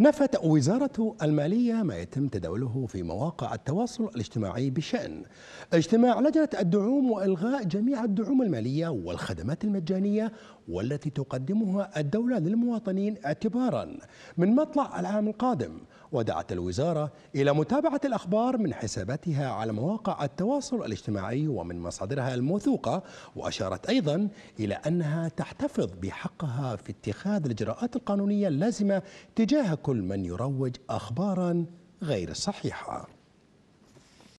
نفت وزارة المالية ما يتم تداوله في مواقع التواصل الاجتماعي بشأن اجتماع لجنة الدعوم وإلغاء جميع الدعوم المالية والخدمات المجانية والتي تقدمها الدولة للمواطنين اعتبارا من مطلع العام القادم ودعت الوزارة إلى متابعة الأخبار من حساباتها على مواقع التواصل الاجتماعي ومن مصادرها الموثوقة وأشارت أيضا إلى أنها تحتفظ بحقها في اتخاذ الإجراءات القانونية اللازمة تجاه كل من يروج أخبارا غير صحيحة